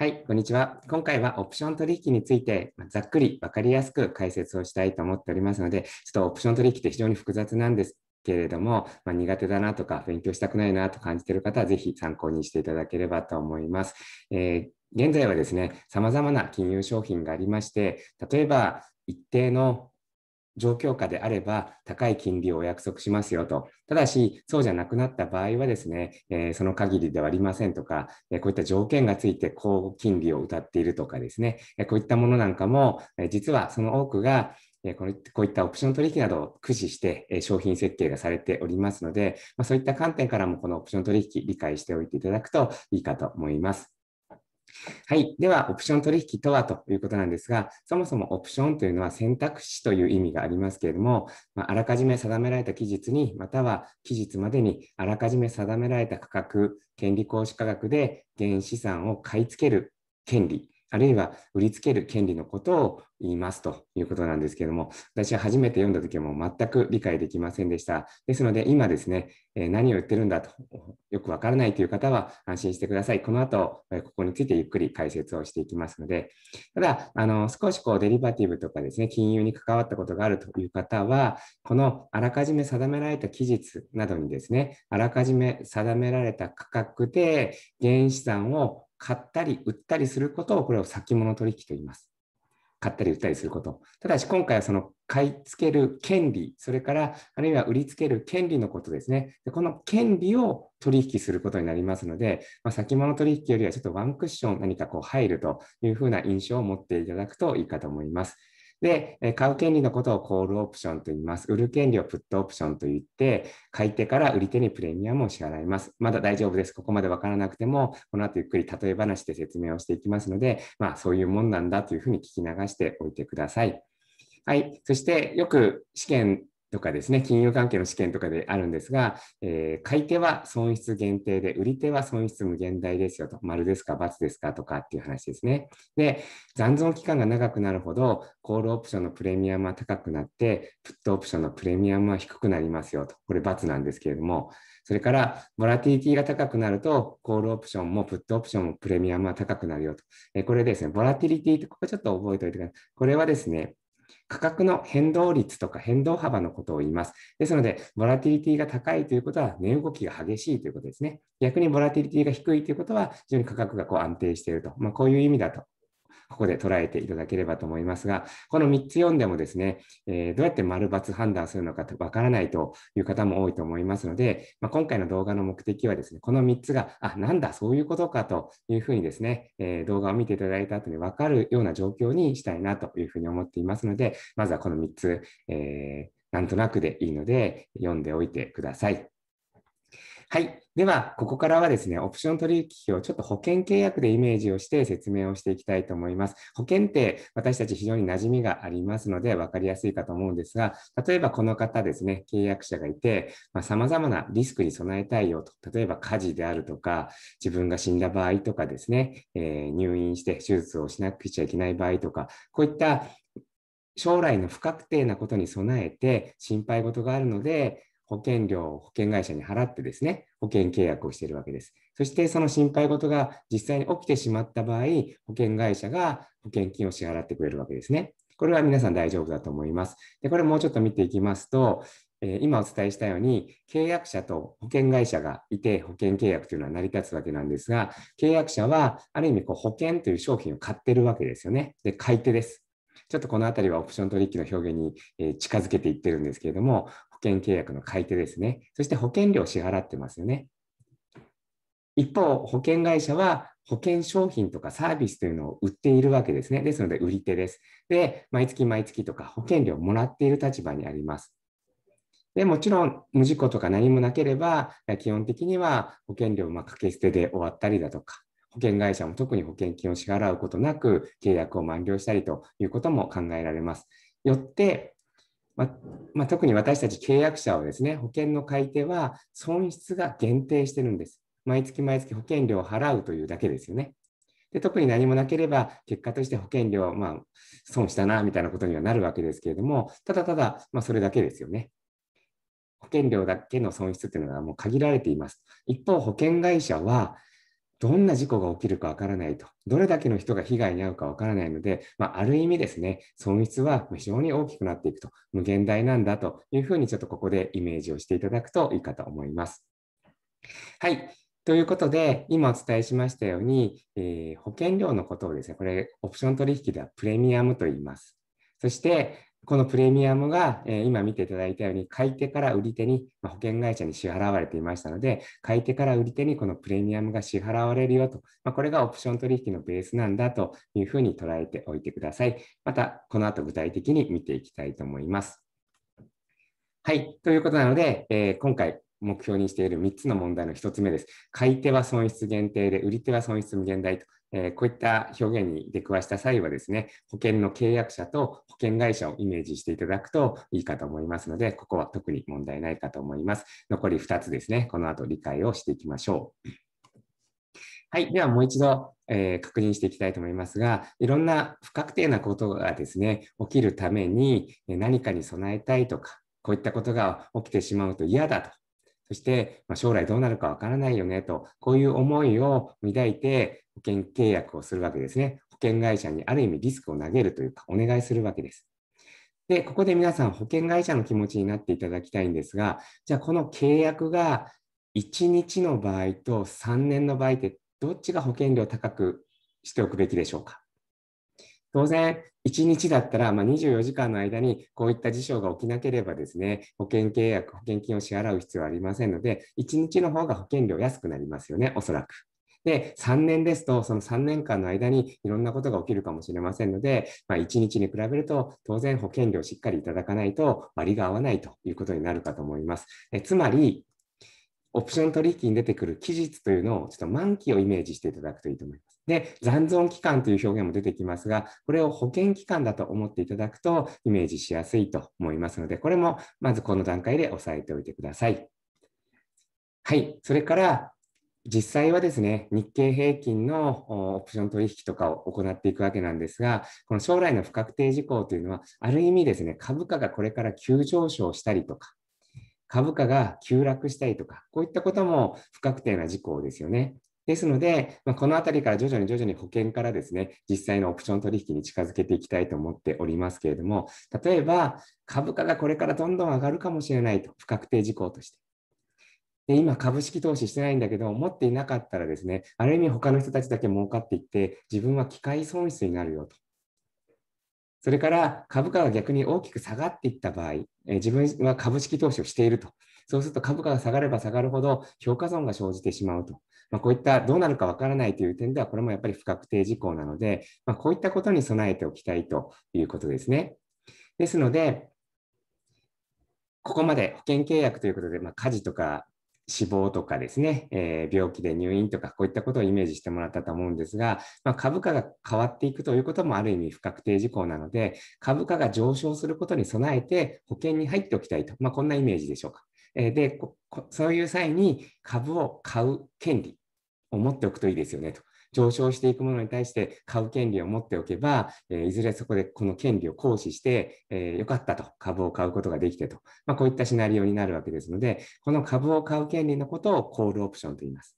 はい、こんにちは。今回はオプション取引について、ざっくり分かりやすく解説をしたいと思っておりますので、ちょっとオプション取引って非常に複雑なんですけれども、まあ、苦手だなとか、勉強したくないなと感じている方は、ぜひ参考にしていただければと思います。えー、現在はですね、様々な金融商品がありまして、例えば一定の状況下であれば高い金利をお約束しますよと。ただし、そうじゃなくなった場合はですね、えー、その限りではありませんとか、えー、こういった条件がついて高金利を謳っているとかですね、えー、こういったものなんかも、え実はその多くが、えこういったオプション取引などを駆使して、え商品設計がされておりますので、まあ、そういった観点からもこのオプション取引理解しておいていただくといいかと思います。はい。では、オプション取引とはということなんですが、そもそもオプションというのは選択肢という意味がありますけれども、まあ、あらかじめ定められた期日に、または期日までにあらかじめ定められた価格、権利行使価格で原資産を買い付ける権利あるいは売りつける権利のことを言いますということなんですけれども、私は初めて読んだ時はもう全く理解できませんでした。ですので、今ですね、え何を言ってるんだとよくわからないという方は安心してください。この後、えここについてゆっくり解説をしていきますので、ただ、あの少しこうデリバティブとかですね、金融に関わったことがあるという方は、このあらかじめ定められた期日などにですね、あらかじめ定められた価格で原資産を買ったり売ったりすることを、これを先物取引と言います。買ったり売ったりすること。ただし今回はその買い付ける権利、それからあるいは売り付ける権利のことですね。でこの権利を取引することになりますので、まあ、先物取引よりはちょっとワンクッション何かこう入るというふうな印象を持っていただくといいかと思います。で、買う権利のことをコールオプションと言います。売る権利をプットオプションと言って、買い手から売り手にプレミアムを支払います。まだ大丈夫です。ここまで分からなくても、この後ゆっくり例え話で説明をしていきますので、まあ、そういうもんなんだというふうに聞き流しておいてください。はい。そして、よく試験とかですね、金融関係の試験とかであるんですが、えー、買い手は損失限定で、売り手は損失無限大ですよと、丸ですか、×ですかとかっていう話ですね。で、残存期間が長くなるほど、コールオプションのプレミアムは高くなって、プットオプションのプレミアムは低くなりますよと、これ×なんですけれども、それから、ボラティティが高くなると、コールオプションもプットオプションもプレミアムは高くなるよと。えー、これですね、ボラティリティって、ここちょっと覚えておいてください。これはですね、価格の変動率とか変動幅のことを言います。ですので、ボラティリティが高いということは値動きが激しいということですね。逆にボラティリティが低いということは非常に価格がこう安定していると、まあ、こういう意味だとここで捉えていただければと思いますが、この3つ読んでもですね、えー、どうやって丸抜判断するのかわからないという方も多いと思いますので、まあ、今回の動画の目的はですね、この3つが、あ、なんだ、そういうことかというふうにですね、えー、動画を見ていただいた後にわかるような状況にしたいなというふうに思っていますので、まずはこの3つ、えー、なんとなくでいいので、読んでおいてください。はい。では、ここからはですね、オプション取引をちょっと保険契約でイメージをして説明をしていきたいと思います。保険って私たち非常に馴染みがありますので分かりやすいかと思うんですが、例えばこの方ですね、契約者がいて、まあ、様々なリスクに備えたいよと、例えば火事であるとか、自分が死んだ場合とかですね、えー、入院して手術をしなくちゃいけない場合とか、こういった将来の不確定なことに備えて心配事があるので、保険料を保険会社に払ってですね、保険契約をしているわけです。そしてその心配事が実際に起きてしまった場合、保険会社が保険金を支払ってくれるわけですね。これは皆さん大丈夫だと思います。で、これもうちょっと見ていきますと、え今お伝えしたように、契約者と保険会社がいて、保険契約というのは成り立つわけなんですが、契約者は、ある意味こう保険という商品を買ってるわけですよね。で、買い手です。ちょっとこの辺りはオプション取引の表現に近づけていってるんですけれども、険契約の買い手ですね。そして保険料を支払ってますよね。一方、保険会社は保険商品とかサービスというのを売っているわけですね。ですので、売り手です。で、毎月毎月とか保険料をもらっている立場にあります。で、もちろん、無事故とか何もなければ、基本的には保険料をま掛け捨てで終わったりだとか、保険会社も特に保険金を支払うことなく契約を満了したりということも考えられます。よって、ままあ、特に私たち契約者をですね、保険の買い手は損失が限定してるんです。毎月毎月保険料を払うというだけですよね。で特に何もなければ、結果として保険料、まあ、損したな、みたいなことにはなるわけですけれども、ただただ、まあ、それだけですよね。保険料だけの損失っていうのはもう限られています。一方、保険会社はどんな事故が起きるかわからないと、どれだけの人が被害に遭うかわからないので、まあ、ある意味ですね、損失は非常に大きくなっていくと、無限大なんだというふうに、ちょっとここでイメージをしていただくといいかと思います。はい。ということで、今お伝えしましたように、えー、保険料のことをですね、これ、オプション取引ではプレミアムと言います。そして、このプレミアムが、え今見ていただいたように、買い手から売り手に、ま保険会社に支払われていましたので、買い手から売り手にこのプレミアムが支払われるよと、まこれがオプション取引のベースなんだというふうに捉えておいてください。また、この後具体的に見ていきたいと思います。はい。ということなので、え今回、目標にしている3つの問題の1つ目です。買い手は損失限定で、売り手は損失無限大と、えー、こういった表現に出くわした際はですね、保険の契約者と保険会社をイメージしていただくといいかと思いますので、ここは特に問題ないかと思います。残り2つですね、この後理解をしていきましょう。はい。ではもう一度、えー、確認していきたいと思いますが、いろんな不確定なことがですね、起きるために何かに備えたいとか、こういったことが起きてしまうと嫌だとそして、ま将来どうなるかわからないよねと、こういう思いを抱いて保険契約をするわけですね。保険会社にある意味リスクを投げるというか、お願いするわけです。で、ここで皆さん保険会社の気持ちになっていただきたいんですが、じゃあこの契約が1日の場合と3年の場合って、どっちが保険料高くしておくべきでしょうか当然、1日だったら、まあ、24時間の間にこういった事象が起きなければですね、保険契約、保険金を支払う必要はありませんので、1日の方が保険料安くなりますよね、おそらく。で、3年ですと、その3年間の間にいろんなことが起きるかもしれませんので、まあ、1日に比べると、当然保険料をしっかりいただかないと割が合わないということになるかと思います。えつまり、オプション取引に出てくる期日というのを、ちょっと満期をイメージしていただくといいと思います。で、残存期間という表現も出てきますが、これを保険期間だと思っていただくとイメージしやすいと思いますので、これもまずこの段階で押さえておいてください。はい、それから実際はですね、日経平均のオプション取引とかを行っていくわけなんですが、この将来の不確定事項というのは、ある意味ですね、株価がこれから急上昇したりとか、株価が急落したりとか、こういったことも不確定な事項ですよね。ですので、まあ、このあたりから徐々に徐々に保険からですね、実際のオプション取引に近づけていきたいと思っておりますけれども、例えば株価がこれからどんどん上がるかもしれないと、不確定事項として。で今、株式投資してないんだけど、持っていなかったらですね、ある意味他の人たちだけ儲かっていって、自分は機械損失になるよと。それから株価が逆に大きく下がっていった場合、え自分は株式投資をしているとそうすると株価が下がれば下がるほど評価損が生じてしまうと。まあ、こういったどうなるかわからないという点では、これもやっぱり不確定事項なので、まあ、こういったことに備えておきたいということですね。ですので、ここまで保険契約ということで、まあ、家事とか死亡とかですね、えー、病気で入院とか、こういったことをイメージしてもらったと思うんですが、まあ、株価が変わっていくということもある意味不確定事項なので、株価が上昇することに備えて保険に入っておきたいと、まあ、こんなイメージでしょうか。で、そういう際に株を買う権利を持っておくといいですよねと。上昇していくものに対して買う権利を持っておけば、えいずれそこでこの権利を行使して、えー、よかったと株を買うことができてと、まあ、こういったシナリオになるわけですので、この株を買う権利のことをコールオプションと言います。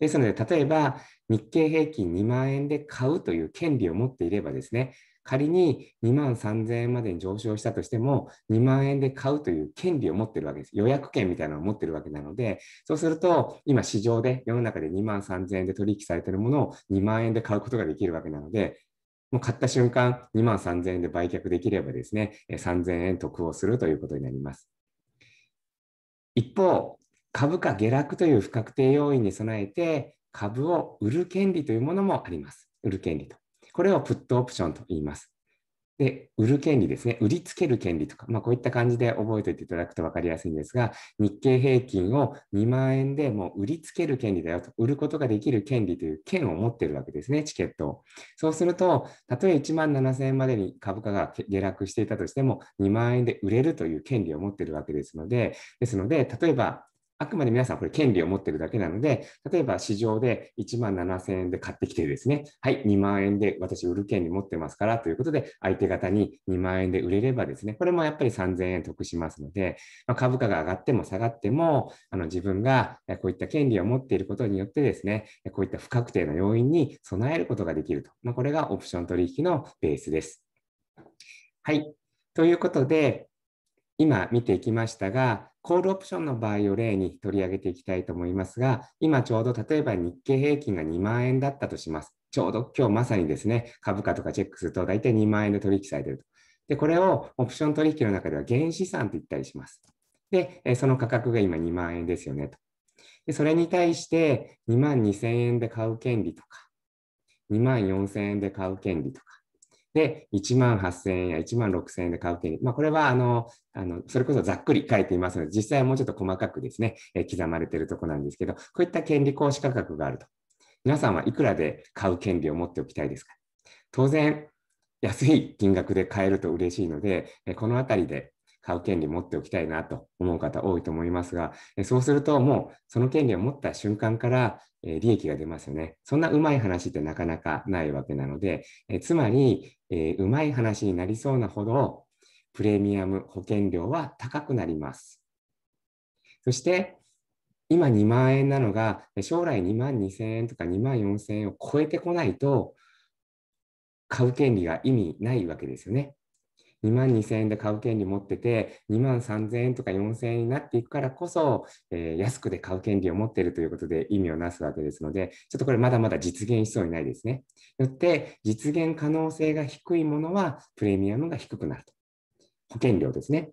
ですので、例えば日経平均2万円で買うという権利を持っていればですね、仮に2万3000円までに上昇したとしても、2万円で買うという権利を持ってるわけです。予約権みたいなのを持ってるわけなので、そうすると、今市場で、世の中で2万3000円で取引されてるものを2万円で買うことができるわけなので、もう買った瞬間、2万3000円で売却できればですね、3000円得をするということになります。一方、株価下落という不確定要因に備えて、株を売る権利というものもあります。売る権利と。これをプットオプションと言います。で、売る権利ですね。売りつける権利とか、まあ、こういった感じで覚えておいていただくと分かりやすいんですが、日経平均を2万円でもう売りつける権利だよと、売ることができる権利という権を持ってるわけですね、チケットを。そうすると、たとえ1万7000円までに株価が下落していたとしても、2万円で売れるという権利を持ってるわけですので、ですので、例えばあくまで皆さんこれ権利を持ってるだけなので、例えば市場で1万7000円で買ってきてですね、はい、2万円で私売る権利持ってますからということで、相手方に2万円で売れればですね、これもやっぱり3000円得しますので、まあ、株価が上がっても下がっても、あの自分がこういった権利を持っていることによってですね、こういった不確定の要因に備えることができると。まあ、これがオプション取引のベースです。はい。ということで、今見ていきましたが、コールオプションの場合を例に取り上げていきたいと思いますが、今ちょうど例えば日経平均が2万円だったとします。ちょうど今日まさにですね、株価とかチェックすると大体2万円で取引されていると。で、これをオプション取引の中では原資産と言ったりします。で、その価格が今2万円ですよねと。で、それに対して2万2000円で買う権利とか、2万4000円で買う権利とか、で、1万8000円や1万6000円で買う権利。まあ、これはあの、あの、それこそざっくり書いていますので、実際はもうちょっと細かくですね、え刻まれているところなんですけど、こういった権利行使価格があると。皆さんはいくらで買う権利を持っておきたいですか当然、安い金額で買えると嬉しいので、このあたりで買う権利持っておきたいなと思う方多いと思いますが、そうするともうその権利を持った瞬間から利益が出ますよね。そんなうまい話ってなかなかないわけなので、つまり、うまい話になりそうなほどプレミアム保険料は高くなります。そして、今2万円なのが、将来2万2000円とか2万4000円を超えてこないと、買う権利が意味ないわけですよね。2万2000円で買う権利持ってて、2万3000円とか4000円になっていくからこそ、えー、安くで買う権利を持っているということで意味をなすわけですので、ちょっとこれまだまだ実現しそうにないですね。よって、実現可能性が低いものはプレミアムが低くなると。保険料ですね。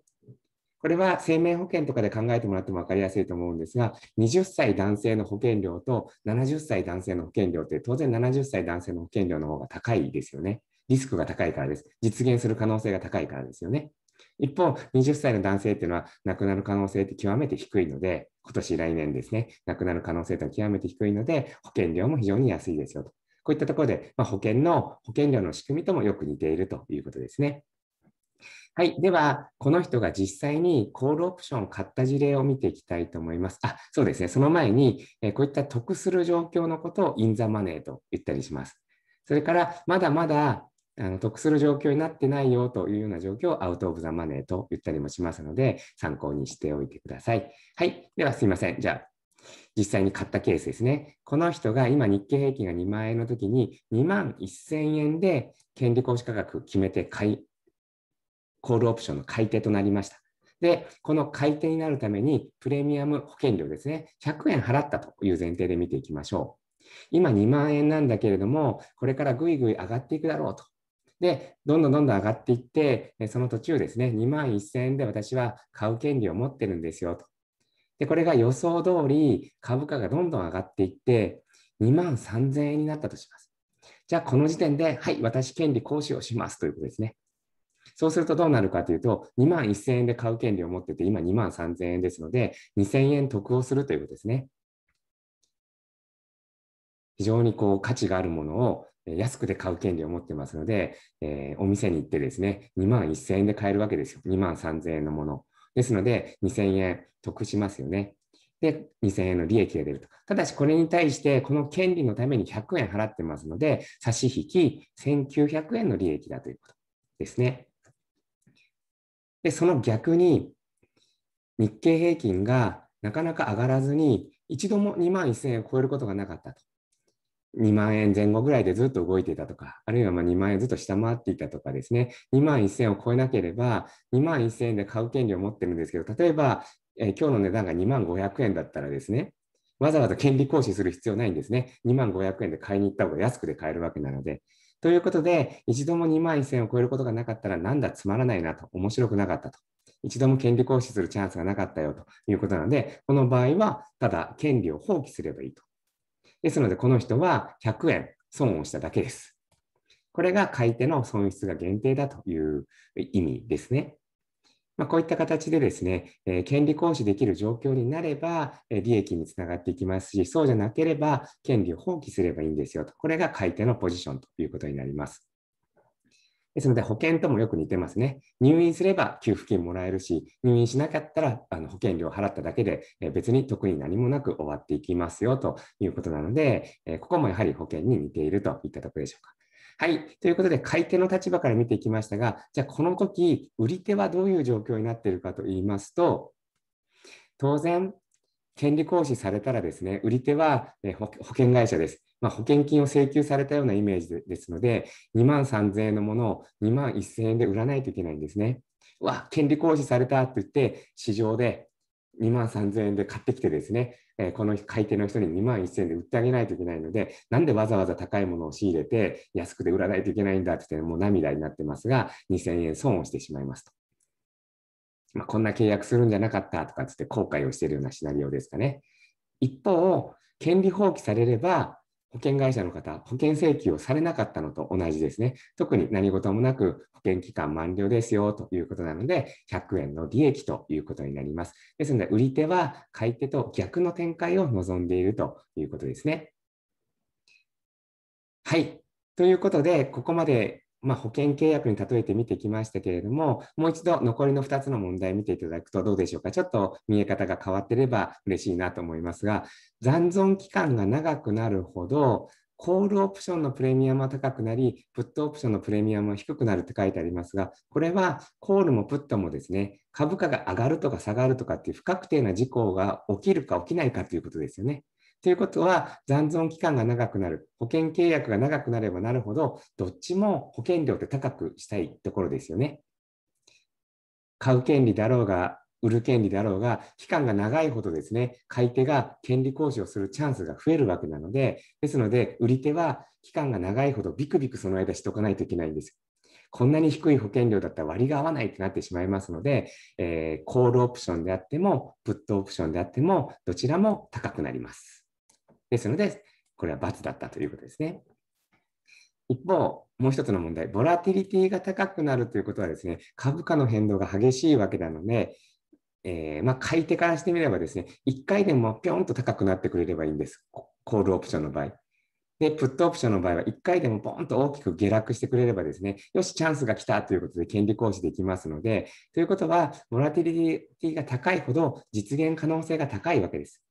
これは生命保険とかで考えてもらっても分かりやすいと思うんですが、20歳男性の保険料と70歳男性の保険料って、当然70歳男性の保険料の方が高いですよね。リスクが高いからです。実現する可能性が高いからですよね。一方、20歳の男性っていうのは亡くなる可能性って極めて低いので、今年来年ですね、亡くなる可能性とは極めて低いので、保険料も非常に安いですよと。こういったところで、まあ、保険の保険料の仕組みともよく似ているということですね。はい。では、この人が実際にコールオプションを買った事例を見ていきたいと思います。あ、そうですね。その前に、えこういった得する状況のことをインザマネーと言ったりします。それから、まだまだあの得する状況になってないよというような状況をアウト・オブ・ザ・マネーと言ったりもしますので、参考にしておいてください。はい。ではすいません。じゃあ、実際に買ったケースですね。この人が今日経平均が2万円の時に2万1000円で権利行使価格決めて買い、コールオプションの買い手となりました。で、この買い手になるためにプレミアム保険料ですね、100円払ったという前提で見ていきましょう。今2万円なんだけれども、これからぐいぐい上がっていくだろうとで、どんどんどんどん上がっていって、その途中ですね、2万1000円で私は買う権利を持ってるんですよと。で、これが予想通り株価がどんどん上がっていって、2万3000円になったとします。じゃあ、この時点で、はい、私、権利行使をしますということですね。そうするとどうなるかというと、2万1000円で買う権利を持ってて、今2万3000円ですので、2000円得をするということですね。非常にこう価値があるものを安くで買う権利を持ってますので、えー、お店に行ってですね、2万1000円で買えるわけですよ。2万3000円のもの。ですので、2000円得しますよね。で、2000円の利益が出ると。ただし、これに対して、この権利のために100円払ってますので、差し引き1900円の利益だということですね。で、その逆に、日経平均がなかなか上がらずに、一度も2万1000円を超えることがなかったと。2万円前後ぐらいでずっと動いていたとか、あるいはま2万円ずっと下回っていたとかですね、2万1000円を超えなければ、2万1000円で買う権利を持ってるんですけど、例えば、えー、今日の値段が2万500円だったらですね、わざわざ権利行使する必要ないんですね。2万500円で買いに行った方が安くで買えるわけなので。ということで、一度も2万1000円を超えることがなかったら、なんだつまらないなと、面白くなかったと。一度も権利行使するチャンスがなかったよということなので、この場合は、ただ権利を放棄すればいいと。ですので、この人は100円損をしただけです。これが買い手の損失が限定だという意味ですね。まあ、こういった形でですね、え権利行使できる状況になれば、え利益につながっていきますし、そうじゃなければ、権利を放棄すればいいんですよと。これが買い手のポジションということになります。ですので、保険ともよく似てますね。入院すれば給付金もらえるし、入院しなかったらあの保険料払っただけで、え別に特に何もなく終わっていきますよということなので、えここもやはり保険に似ているといったところでしょうか。はい。ということで、買い手の立場から見ていきましたが、じゃあこの時、売り手はどういう状況になっているかと言いますと、当然、権利行使されたらですね、売り手は保険会社です。まあ、保険金を請求されたようなイメージですので、2万3000円のものを2万1000円で売らないといけないんですね。わ、権利行使されたって言って、市場で2万3000円で買ってきてですね、えこの買い手の人に2万1000円で売ってあげないといけないので、なんでわざわざ高いものを仕入れて、安くて売らないといけないんだって言って、もう涙になってますが、2000円損をしてしまいますと。まあ、こんな契約するんじゃなかったとかつって後悔をしているようなシナリオですかね。一方、権利放棄されれば、保険会社の方、保険請求をされなかったのと同じですね。特に何事もなく保険期間満了ですよということなので、100円の利益ということになります。ですので、売り手は買い手と逆の展開を望んでいるということですね。はい。ということで、ここまでまあ、保険契約に例えて見てきましたけれども、もう一度残りの2つの問題見ていただくとどうでしょうか。ちょっと見え方が変わってれば嬉しいなと思いますが、残存期間が長くなるほど、コールオプションのプレミアムは高くなり、プットオプションのプレミアムは低くなるって書いてありますが、これはコールもプットもですね、株価が上がるとか下がるとかっていう不確定な事項が起きるか起きないかということですよね。ということは、残存期間が長くなる、保険契約が長くなればなるほど、どっちも保険料って高くしたいところですよね。買う権利だろうが、売る権利だろうが、期間が長いほどですね、買い手が権利行使をするチャンスが増えるわけなので、ですので、売り手は期間が長いほどビクビクその間しとかないといけないんです。こんなに低い保険料だったら割が合わないってなってしまいますので、えー、コールオプションであっても、プットオプションであっても、どちらも高くなります。ですので、これは×だったということですね。一方、もう一つの問題、ボラティリティが高くなるということはですね、株価の変動が激しいわけなので、えー、まあ、買い手からしてみればですね、1回でもぴょんと高くなってくれればいいんです。コールオプションの場合。で、プットオプションの場合は1回でもポンと大きく下落してくれればですね、よし、チャンスが来たということで権利行使できますので、ということは、ボラティリティが高いほど実現可能性が高いわけです。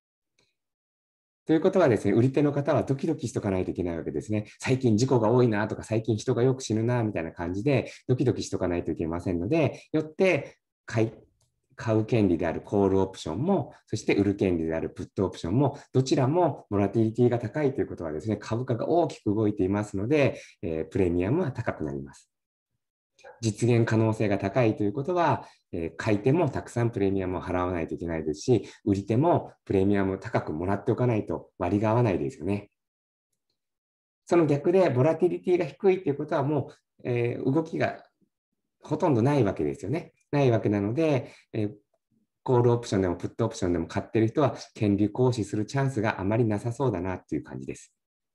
ということはですね、売り手の方はドキドキしとかないといけないわけですね。最近事故が多いなとか、最近人がよく死ぬなみたいな感じで、ドキドキしとかないといけませんので、よって買い、買う権利であるコールオプションも、そして売る権利であるプットオプションも、どちらもボラティリティが高いということはですね、株価が大きく動いていますので、えー、プレミアムは高くなります。実現可能性が高いということは、えー、買い手もたくさんプレミアムを払わないといけないですし、売り手もプレミアムを高くもらっておかないと割が合わないですよね。その逆で、ボラティリティが低いということはもう、えー、動きがほとんどないわけですよね。ないわけなので、えー、コールオプションでもプットオプションでも買ってる人は、権利行使するチャンスがあまりなさそうだなっていう感じです。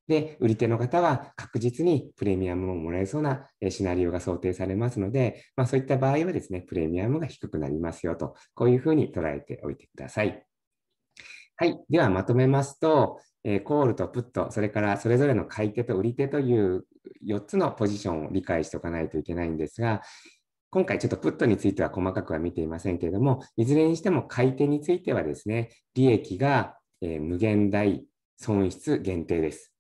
で、売り手の方は確実にプレミアムをもらえそうなシナリオが想定されますので、まあ、そういった場合はですね、プレミアムが低くなりますよと、こういうふうに捉えておいてください。はい。ではまとめますと、えー、コールとプット、それからそれぞれの買い手と売り手という4つのポジションを理解しておかないといけないんですが、今回ちょっとプットについては細かくは見ていませんけれども、いずれにしても買い手についてはですね、利益が、えー、無限大損失限定です。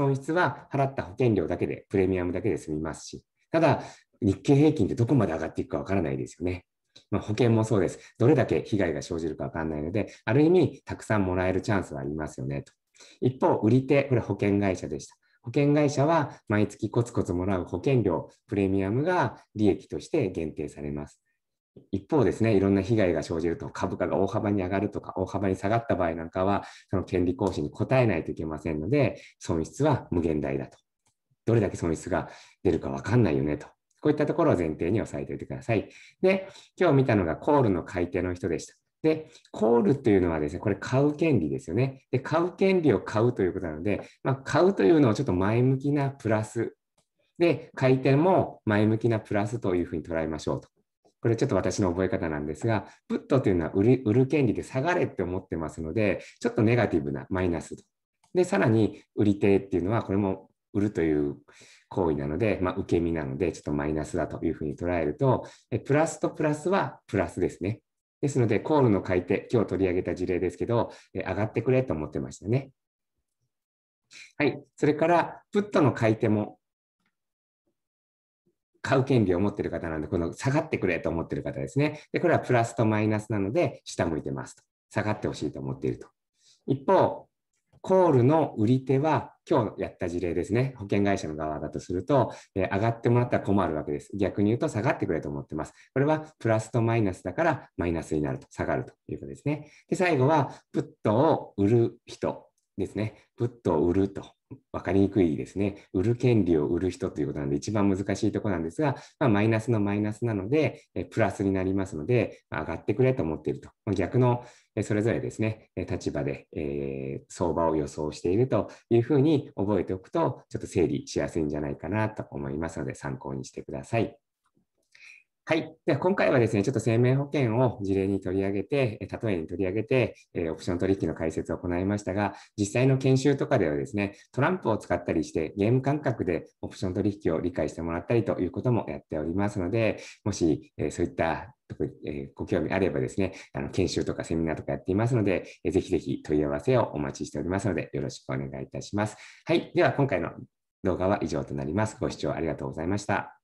損失は払った保険料だけで、プレミアムだけで済みますし、ただ、日経平均ってどこまで上がっていくかわからないですよね。まあ、保険もそうです。どれだけ被害が生じるかわからないので、ある意味、たくさんもらえるチャンスはありますよねと。一方、売り手、これ保険会社でした。保険会社は毎月コツコツもらう保険料、プレミアムが利益として限定されます。一方ですね、いろんな被害が生じると、株価が大幅に上がるとか、大幅に下がった場合なんかは、その権利行使に応えないといけませんので、損失は無限大だと。どれだけ損失が出るか分かんないよねと。こういったところを前提に押さえておいてください。で、今日見たのがコールの買い手の人でした。で、コールというのはですね、これ買う権利ですよね。で、買う権利を買うということなので、まあ、買うというのをちょっと前向きなプラス。で、買い手も前向きなプラスというふうに捉えましょうと。これちょっと私の覚え方なんですが、プットというのは売る売る権利で下がれって思ってますので、ちょっとネガティブなマイナスと。で、さらに売り手っていうのは、これも売るという行為なので、まあ、受け身なので、ちょっとマイナスだというふうに捉えると、プラスとプラスはプラスですね。ですので、コールの買い手、今日取り上げた事例ですけど、上がってくれと思ってましたね。はい。それから、プットの買い手も買う権利を持ってる方なんで、この下がってくれと思ってる方ですね。で、これはプラスとマイナスなので、下向いてますと。下がってほしいと思っていると。一方、コールの売り手は、今日やった事例ですね、保険会社の側だとすると、えー、上がってもらったら困るわけです。逆に言うと下がってくれと思ってます。これはプラスとマイナスだからマイナスになると、下がるということですね。で、最後は、プットを売る人ですね。プットを売ると分かりにくいですね。売る権利を売る人ということなんで、一番難しいところなんですが、まあ、マイナスのマイナスなので、えプラスになりますので、上がってくれと思っていると。逆の、えそれぞれですね、立場で、え相場を予想しているというふうに覚えておくと、ちょっと整理しやすいんじゃないかなと思いますので、参考にしてください。はい。では今回はですね、ちょっと生命保険を事例に取り上げて、例えに取り上げて、オプション取引の解説を行いましたが、実際の研修とかではですね、トランプを使ったりして、ゲーム感覚でオプション取引を理解してもらったりということもやっておりますので、もしそういったご興味あればですね、あの研修とかセミナーとかやっていますので、ぜひぜひ問い合わせをお待ちしておりますので、よろしくお願いいたします。はい。では今回の動画は以上となります。ご視聴ありがとうございました。